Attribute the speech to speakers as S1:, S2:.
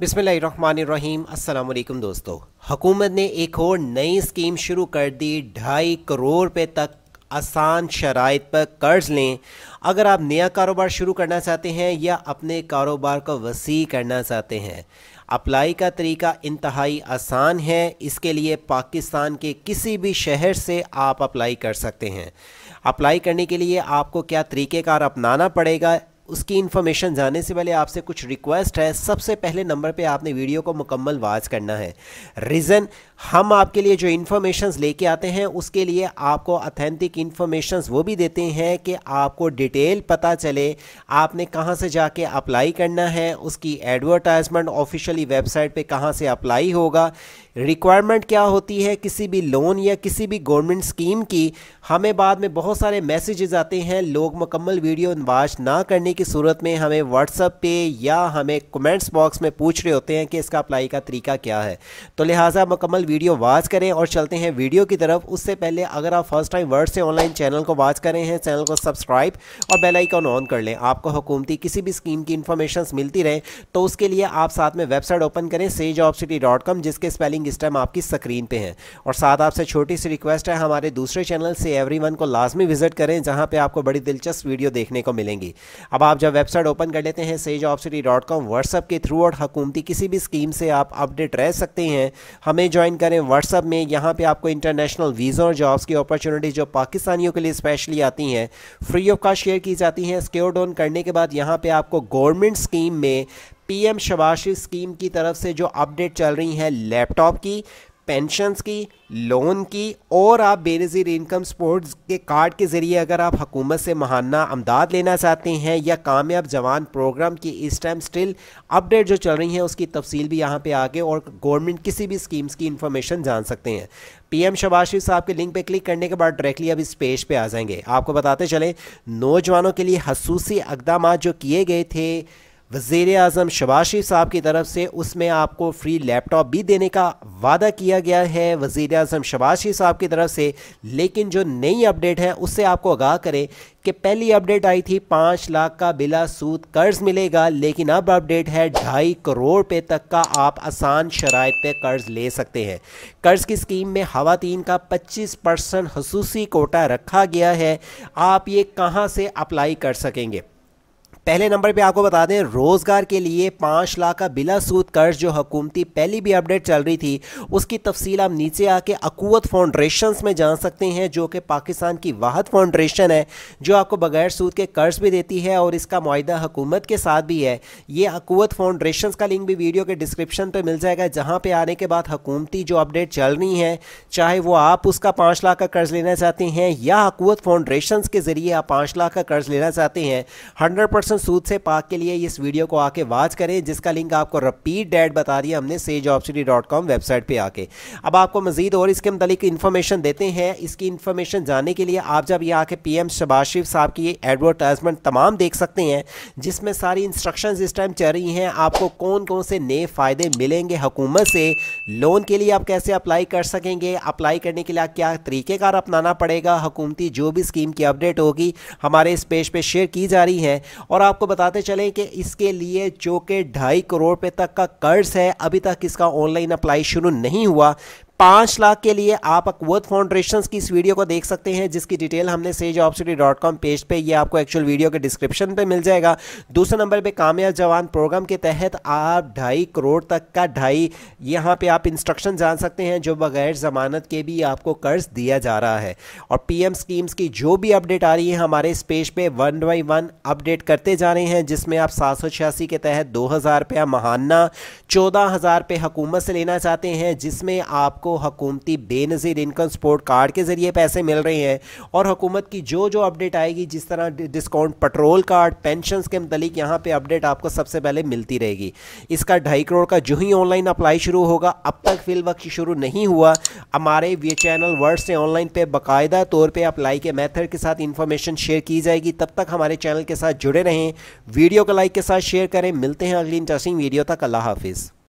S1: बिसमीम अल्लाम दोस्तों हुकूमत ने एक और नई स्कीम शुरू कर दी ढाई करोड़ रुपये तक आसान शराइ पर कर्ज लें अगर आप नया कारोबार शुरू करना चाहते हैं या अपने कारोबार को वसी करना चाहते हैं अप्लाई का तरीका इंतहाई आसान है इसके लिए पाकिस्तान के किसी भी शहर से आप अप्लाई कर सकते हैं अप्लाई करने के लिए आपको क्या तरीक़ेकार अपनाना पड़ेगा उसकी इन्फॉर्मेशन जाने से पहले आपसे कुछ रिक्वेस्ट है सबसे पहले नंबर पे आपने वीडियो को मुकम्मल वाच करना है रीज़न हम आपके लिए जो इन्फॉर्मेशन लेके आते हैं उसके लिए आपको अथेंटिक इन्फॉर्मेशन वो भी देते हैं कि आपको डिटेल पता चले आपने कहाँ से जाके अप्लाई करना है उसकी एडवर्टाइजमेंट ऑफिशियली वेबसाइट पर कहाँ से अप्लाई होगा रिक्वायरमेंट क्या होती है किसी भी लोन या किसी भी गवर्नमेंट स्कीम की हमें बाद में बहुत सारे मैसेजेस आते हैं लोग मुकम्मल वीडियो वाच ना करने की सूरत में हमें व्हाट्सअप पे या हमें कमेंट्स बॉक्स में पूछ रहे होते हैं कि इसका अप्लाई का तरीका क्या है तो लिहाजा मुकम्मल वीडियो वाच करें और चलते हैं वीडियो की तरफ उससे पहले अगर आप फर्स्ट टाइम वर्ड से ऑनलाइन चैनल को वाच करें हैं चैनल को सब्सक्राइब और बेलाइकॉन ऑन कर लें आपको हुकूमती किसी भी स्कीम की इन्फॉर्मेशन मिलती रहे तो उसके लिए आप साथ में वेबसाइट ओपन करें से सिटी डॉट कॉम जिसके स्पेलिंग इस टाइम आपकी स्क्रीन पर है और साथ आपसे छोटी सी रिक्वेस्ट है हमारे दूसरे चैनल से एवरी को लाजमी विजिट करें जहाँ पर आपको बड़ी दिलचस्प वीडियो देखने को मिलेंगी अब आप जब वेबसाइट ओपन कर लेते हैं sage of city dot com WhatsApp के थ्रू और हकूमती किसी भी स्कीम से आप अपडेट रह सकते हैं हमें ज्वाइन करें व्हाट्सअप में यहाँ पर आपको इंटरनेशनल वीज़ा और जॉब्स की अपॉर्चुनिटीज जो पाकिस्तानियों के लिए स्पेशली आती हैं फ्री ऑफ कास्ट शेयर की जाती हैं स्क्योर डॉन करने के बाद यहाँ पर आपको गवर्नमेंट स्कीम में पीएम शबाशी स्कीम की तरफ से जो अपडेट चल रही हैं लैपटॉप की पेंशन की लोन की और आप बेनज़ीर इनकम स्पोर्ट्स के कार्ड के ज़रिए अगर आप हकूमत से महाना अमदाद लेना चाहते हैं या कामयाब जवान प्रोग्राम की इस टाइम स्टिल अपडेट जो चल रही हैं उसकी तफसील भी यहाँ पर आगे और गवर्नमेंट किसी भी स्कीम्स की इन्फॉर्मेशन जान सकते हैं पी शबाज शरीफ साहब के लिंक पर क्लिक करने के बाद डायरेक्टली अब इस पेज पर आ जाएंगे आपको बताते चलें नौजवानों के लिए खसूसी इकदाम जो किए गए थे वजीर अजम शबाशी साहब की तरफ से उसमें आपको फ्री लैपटॉप भी देने का वादा किया गया है वज़ी अजम शबाशी साहब की तरफ से लेकिन जो नई अपडेट है उससे आपको आगाह करें कि पहली अपडेट आई थी पाँच लाख का बिला सूद कर्ज़ मिलेगा लेकिन अब अपडेट है ढाई करोड़ रुपये तक का आप आसान शराइ पे कर्ज़ ले सकते हैं कर्ज़ की स्कीम में खातन का पच्चीस परसेंट खसूसी कोटा रखा गया है आप ये कहाँ से अप्लाई कर सकेंगे पहले नंबर पे आपको बता दें रोज़गार के लिए पाँच लाख का बिला सूद कर्ज जो हकूमती पहली भी अपडेट चल रही थी उसकी तफसील आप नीचे आके अकूत फाउंडेशन में जान सकते हैं जो कि पाकिस्तान की वाहद फाउंडेशन है जो आपको बगैर सूद के कर्ज भी देती है और इसका माहा हकूमत के साथ भी है ये अकूत फाउंडेशन का लिंक भी वीडियो के डिस्क्रिप्शन पर मिल जाएगा जहाँ पर आने के बाद हकूमती जो अपडेट चल रही हैं चाहे वो आप उसका पाँच लाख का कर्ज लेना चाहते हैं या अकूत फाउंडेशन के ज़रिए आप पाँच लाख का कर्ज लेना चाहते हैं हंड्रेड प्रोफेशनल सूद से पाक के लिए इस वीडियो को आके वाच करें जिसका लिंक आपको रपीट डेट बता दिया हमने से job city dot com website पर आके अब आपको मजीद और इसके मतलब इन्फॉर्मेशन देते हैं इसकी इन्फॉर्मेशन जानने के लिए आप जब ये आके पी एम शबाशिफ साहब की एडवर्टाइजमेंट तमाम देख सकते हैं जिसमें सारी इंस्ट्रक्शन इस टाइम चल रही हैं आपको कौन कौन से नए फ़ायदे मिलेंगे हुकूमत से लोन के लिए आप कैसे अप्लाई कर सकेंगे अप्लाई करने के लिए क्या तरीक़ेकार अपनाना पड़ेगा हुकूमती जो भी स्कीम की अपडेट होगी हमारे इस पेज पर शेयर की जा रही है और और आपको बताते चले कि इसके लिए जो कि ढाई करोड़ रुपये तक का कर्ज है अभी तक इसका ऑनलाइन अप्लाई शुरू नहीं हुआ पाँच लाख के लिए आप अकवत फाउंडेशन की इस वीडियो को देख सकते हैं जिसकी डिटेल हमने sage of city dot com page पर यह आपको एक्चुअल वीडियो के डिस्क्रिप्शन पे मिल जाएगा दूसरे नंबर पे कामयाब जवान प्रोग्राम के तहत आप ढाई करोड़ तक का ढाई यहाँ पे आप इंस्ट्रक्शन जान सकते हैं जो बगैर ज़मानत के भी आपको कर्ज दिया जा रहा है और पी स्कीम्स की जो भी अपडेट आ रही है हमारे इस पेज पर वन बाई वन अपडेट करते जा रहे हैं जिसमें आप सात के तहत दो हज़ार रुपया महाना चौदह हज़ार रुपये हुकूमत से लेना चाहते हैं जिसमें आपको को हकूमती बेनज़ीर इनकम सपोर्ट कार्ड के ज़रिए पैसे मिल रहे हैं और हकूमत की जो जो अपडेट आएगी जिस तरह डिस्काउंट पेट्रोल कार्ड पेंशन के मतलब यहाँ पर अपडेट आपको सबसे पहले मिलती रहेगी इसका ढाई करोड़ का जो ही ऑनलाइन अप्लाई शुरू होगा अब तक फिल वक्त शुरू नहीं हुआ हमारे वे चैनल वर्ड से ऑनलाइन पर बाकायदा तौर पर अप्लाई के मैथड के साथ इन्फॉर्मेशन शेयर की जाएगी तब तक हमारे चैनल के साथ जुड़े रहें वीडियो को लाइक के साथ शेयर करें मिलते हैं अगली इंटरेस्टिंग वीडियो तक अल्लाह हाफिज़